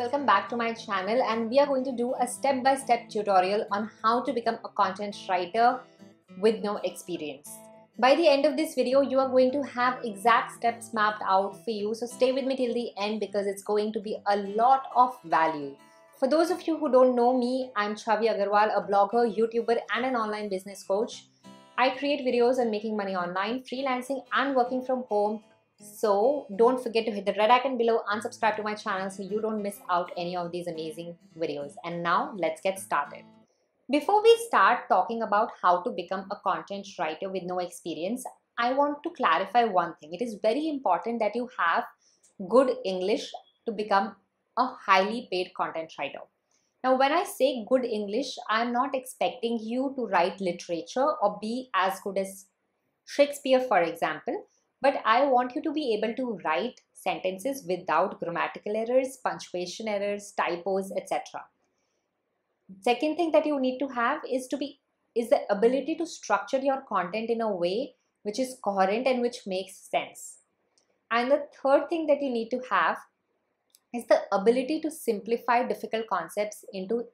welcome back to my channel and we are going to do a step-by-step -step tutorial on how to become a content writer with no experience. By the end of this video, you are going to have exact steps mapped out for you. So stay with me till the end because it's going to be a lot of value. For those of you who don't know me, I'm Chavi Agarwal, a blogger, YouTuber and an online business coach. I create videos on making money online, freelancing and working from home so don't forget to hit the red icon below and subscribe to my channel so you don't miss out any of these amazing videos. And now let's get started. Before we start talking about how to become a content writer with no experience, I want to clarify one thing. It is very important that you have good English to become a highly paid content writer. Now, when I say good English, I'm not expecting you to write literature or be as good as Shakespeare, for example but I want you to be able to write sentences without grammatical errors, punctuation errors, typos, etc. Second thing that you need to have is to be is the ability to structure your content in a way which is coherent and which makes sense. And the third thing that you need to have is the ability to simplify difficult concepts into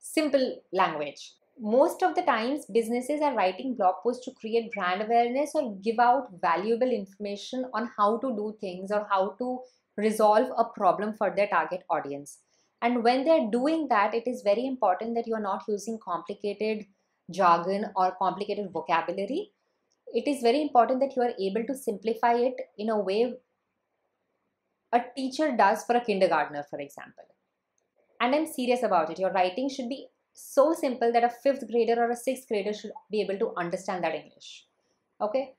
simple language most of the times businesses are writing blog posts to create brand awareness or give out valuable information on how to do things or how to resolve a problem for their target audience and when they're doing that it is very important that you're not using complicated jargon or complicated vocabulary it is very important that you are able to simplify it in a way a teacher does for a kindergartner for example and i'm serious about it your writing should be so simple that a fifth grader or a sixth grader should be able to understand that English. Okay,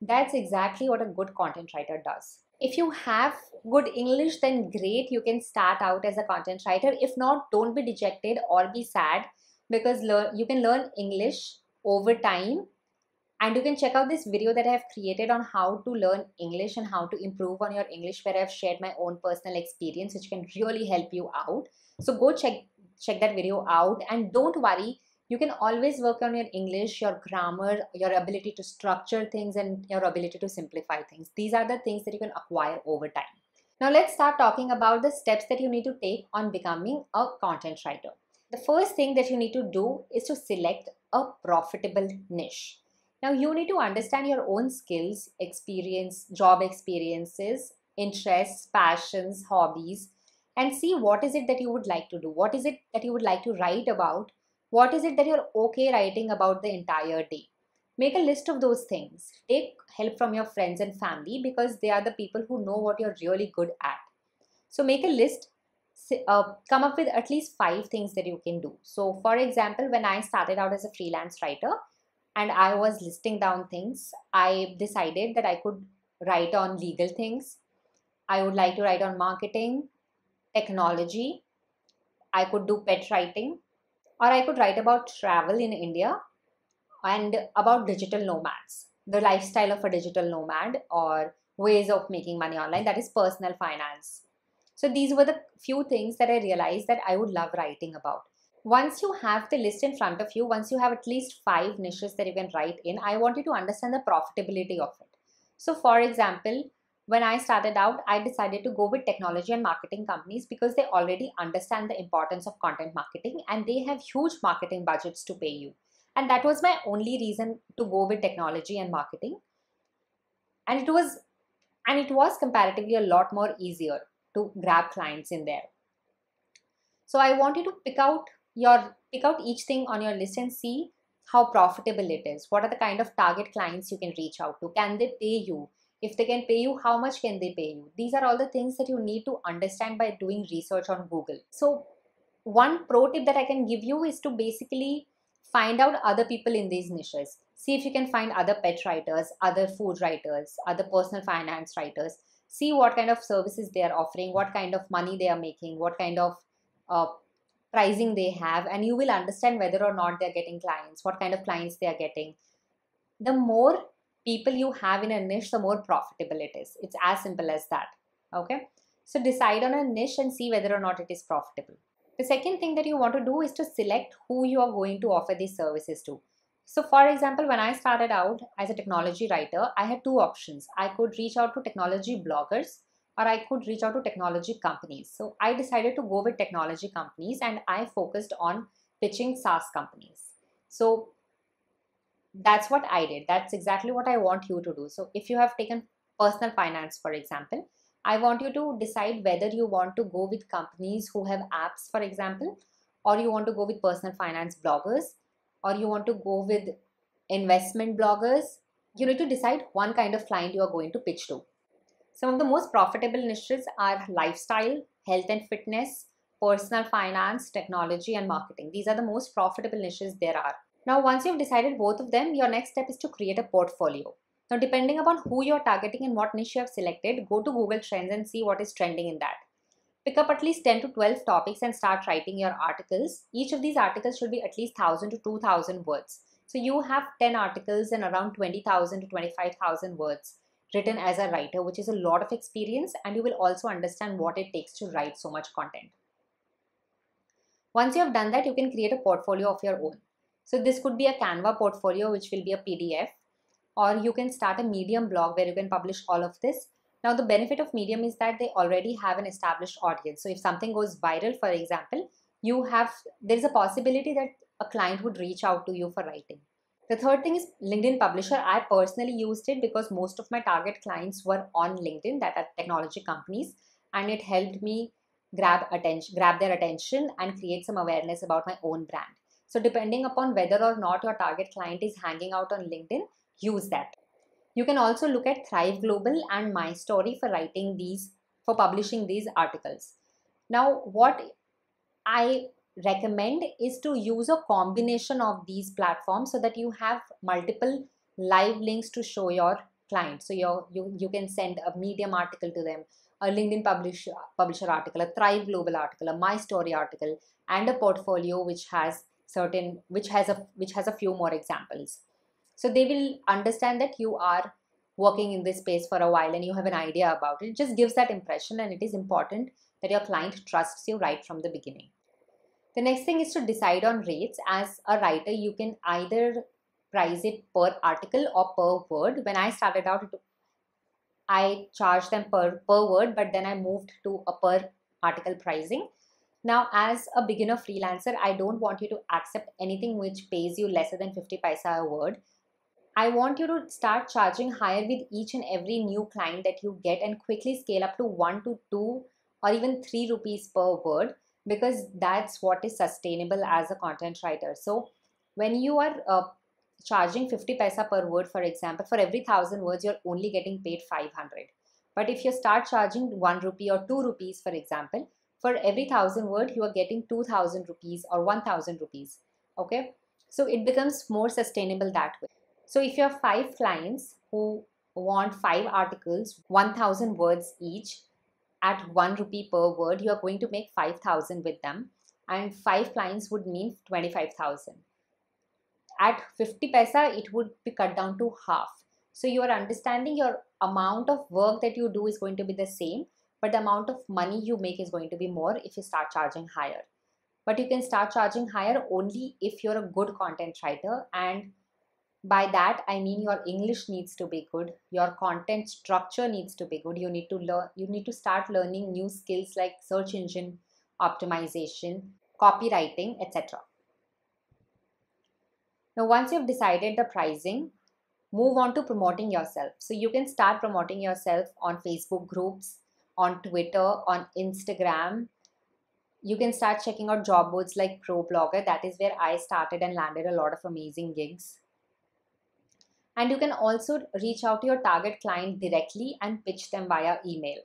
that's exactly what a good content writer does. If you have good English, then great, you can start out as a content writer. If not, don't be dejected or be sad because you can learn English over time and you can check out this video that I have created on how to learn English and how to improve on your English where I've shared my own personal experience which can really help you out. So go check check that video out. And don't worry, you can always work on your English, your grammar, your ability to structure things, and your ability to simplify things. These are the things that you can acquire over time. Now, let's start talking about the steps that you need to take on becoming a content writer. The first thing that you need to do is to select a profitable niche. Now, you need to understand your own skills, experience, job experiences, interests, passions, hobbies, and see what is it that you would like to do what is it that you would like to write about what is it that you're okay writing about the entire day make a list of those things take help from your friends and family because they are the people who know what you're really good at so make a list uh, come up with at least five things that you can do so for example when i started out as a freelance writer and i was listing down things i decided that i could write on legal things i would like to write on marketing technology, I could do pet writing, or I could write about travel in India and about digital nomads, the lifestyle of a digital nomad, or ways of making money online that is personal finance. So, these were the few things that I realized that I would love writing about. Once you have the list in front of you, once you have at least five niches that you can write in, I want you to understand the profitability of it. So, for example, when I started out, I decided to go with technology and marketing companies because they already understand the importance of content marketing and they have huge marketing budgets to pay you. And that was my only reason to go with technology and marketing. And it was and it was comparatively a lot more easier to grab clients in there. So I want you to pick out your pick out each thing on your list and see how profitable it is. What are the kind of target clients you can reach out to? Can they pay you? if they can pay you how much can they pay you these are all the things that you need to understand by doing research on google so one pro tip that i can give you is to basically find out other people in these niches see if you can find other pet writers other food writers other personal finance writers see what kind of services they are offering what kind of money they are making what kind of uh, pricing they have and you will understand whether or not they're getting clients what kind of clients they are getting the more people you have in a niche, the more profitable it is. It's as simple as that. Okay. So decide on a niche and see whether or not it is profitable. The second thing that you want to do is to select who you are going to offer these services to. So for example, when I started out as a technology writer, I had two options. I could reach out to technology bloggers or I could reach out to technology companies. So I decided to go with technology companies and I focused on pitching SaaS companies. So that's what I did. That's exactly what I want you to do. So if you have taken personal finance, for example, I want you to decide whether you want to go with companies who have apps, for example, or you want to go with personal finance bloggers, or you want to go with investment bloggers. You need to decide one kind of client you are going to pitch to. Some of the most profitable niches are lifestyle, health and fitness, personal finance, technology, and marketing. These are the most profitable niches there are. Now, once you've decided both of them, your next step is to create a portfolio. Now, depending upon who you're targeting and what niche you have selected, go to Google Trends and see what is trending in that. Pick up at least 10 to 12 topics and start writing your articles. Each of these articles should be at least 1000 to 2000 words. So you have 10 articles and around 20,000 to 25,000 words written as a writer, which is a lot of experience and you will also understand what it takes to write so much content. Once you have done that, you can create a portfolio of your own. So this could be a Canva portfolio, which will be a PDF, or you can start a Medium blog where you can publish all of this. Now, the benefit of Medium is that they already have an established audience. So if something goes viral, for example, you have, there's a possibility that a client would reach out to you for writing. The third thing is LinkedIn Publisher. I personally used it because most of my target clients were on LinkedIn that are technology companies and it helped me grab attention grab their attention and create some awareness about my own brand. So depending upon whether or not your target client is hanging out on LinkedIn, use that. You can also look at Thrive Global and My Story for writing these, for publishing these articles. Now, what I recommend is to use a combination of these platforms so that you have multiple live links to show your client. So you you, you can send a Medium article to them, a LinkedIn publisher, publisher article, a Thrive Global article, a My Story article, and a portfolio which has certain which has a which has a few more examples so they will understand that you are working in this space for a while and you have an idea about it. It just gives that impression and it is important that your client trusts you right from the beginning. The next thing is to decide on rates. As a writer, you can either price it per article or per word. When I started out, I charged them per, per word, but then I moved to a per article pricing now, as a beginner freelancer, I don't want you to accept anything which pays you lesser than 50 paisa a word. I want you to start charging higher with each and every new client that you get and quickly scale up to 1 to 2 or even 3 rupees per word because that's what is sustainable as a content writer. So, when you are uh, charging 50 paisa per word, for example, for every thousand words, you're only getting paid 500. But if you start charging 1 rupee or 2 rupees, for example, for every thousand word you are getting 2000 rupees or 1000 rupees okay so it becomes more sustainable that way so if you have five clients who want five articles 1000 words each at 1 rupee per word you are going to make 5000 with them and 5 clients would mean 25000 at 50 paisa it would be cut down to half so you are understanding your amount of work that you do is going to be the same but the amount of money you make is going to be more if you start charging higher but you can start charging higher only if you're a good content writer and by that i mean your english needs to be good your content structure needs to be good you need to learn you need to start learning new skills like search engine optimization copywriting etc now once you've decided the pricing move on to promoting yourself so you can start promoting yourself on facebook groups on Twitter, on Instagram. You can start checking out job boards like ProBlogger. That is where I started and landed a lot of amazing gigs. And you can also reach out to your target client directly and pitch them via email.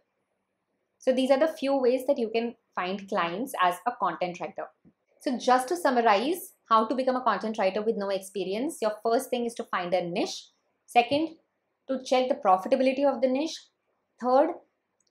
So these are the few ways that you can find clients as a content writer. So just to summarize, how to become a content writer with no experience, your first thing is to find a niche. Second, to check the profitability of the niche. Third,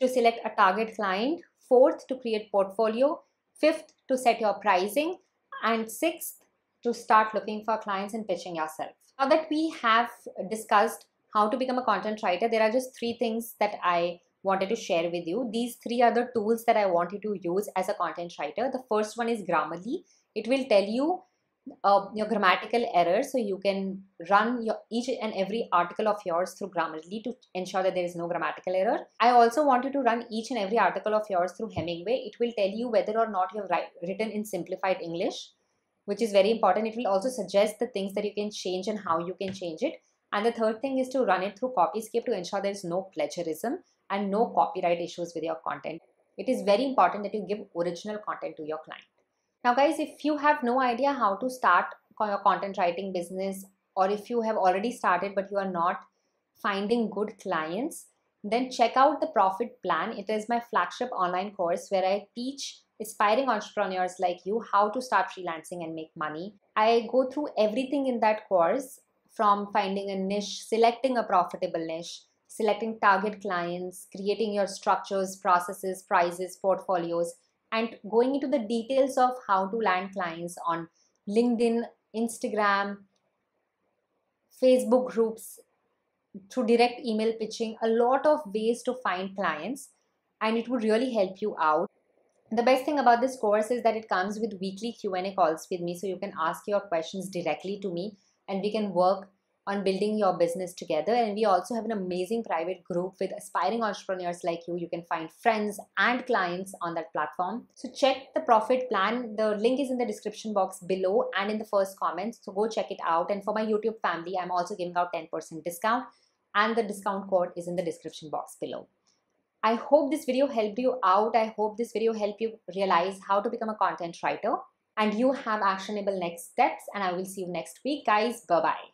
to select a target client, fourth to create portfolio, fifth to set your pricing, and sixth to start looking for clients and pitching yourself. Now that we have discussed how to become a content writer, there are just three things that I wanted to share with you. These three are the tools that I want you to use as a content writer. The first one is Grammarly. It will tell you uh, your grammatical errors. So you can run your, each and every article of yours through Grammarly to ensure that there is no grammatical error. I also want you to run each and every article of yours through Hemingway. It will tell you whether or not you have write, written in simplified English, which is very important. It will also suggest the things that you can change and how you can change it. And the third thing is to run it through Copyscape to ensure there is no plagiarism and no copyright issues with your content. It is very important that you give original content to your client. Now guys, if you have no idea how to start your content writing business or if you have already started but you are not finding good clients, then check out the Profit Plan. It is my flagship online course where I teach aspiring entrepreneurs like you how to start freelancing and make money. I go through everything in that course from finding a niche, selecting a profitable niche, selecting target clients, creating your structures, processes, prices, portfolios, and going into the details of how to land clients on LinkedIn, Instagram, Facebook groups, through direct email pitching, a lot of ways to find clients, and it would really help you out. The best thing about this course is that it comes with weekly Q&A calls with me so you can ask your questions directly to me and we can work on building your business together. And we also have an amazing private group with aspiring entrepreneurs like you. You can find friends and clients on that platform. So check the profit plan. The link is in the description box below and in the first comments. So go check it out. And for my YouTube family, I'm also giving out 10% discount and the discount code is in the description box below. I hope this video helped you out. I hope this video helped you realize how to become a content writer and you have actionable next steps and I will see you next week guys. Bye-bye.